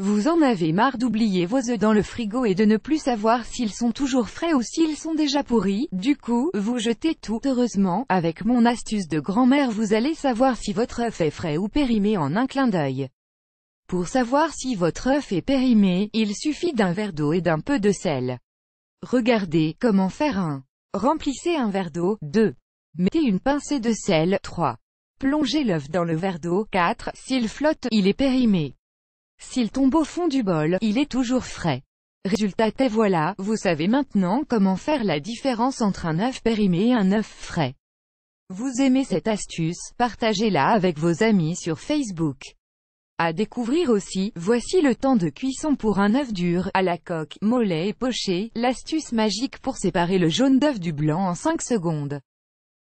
Vous en avez marre d'oublier vos œufs dans le frigo et de ne plus savoir s'ils sont toujours frais ou s'ils sont déjà pourris, du coup, vous jetez tout. Heureusement, avec mon astuce de grand-mère vous allez savoir si votre œuf est frais ou périmé en un clin d'œil. Pour savoir si votre œuf est périmé, il suffit d'un verre d'eau et d'un peu de sel. Regardez, comment faire un. Remplissez un verre d'eau, 2. Mettez une pincée de sel, 3. Plongez l'œuf dans le verre d'eau, 4. S'il flotte, il est périmé. S'il tombe au fond du bol, il est toujours frais. Résultat et voilà, vous savez maintenant comment faire la différence entre un œuf périmé et un œuf frais. Vous aimez cette astuce, partagez-la avec vos amis sur Facebook. À découvrir aussi, voici le temps de cuisson pour un œuf dur, à la coque, mollet et poché, l'astuce magique pour séparer le jaune d'œuf du blanc en 5 secondes.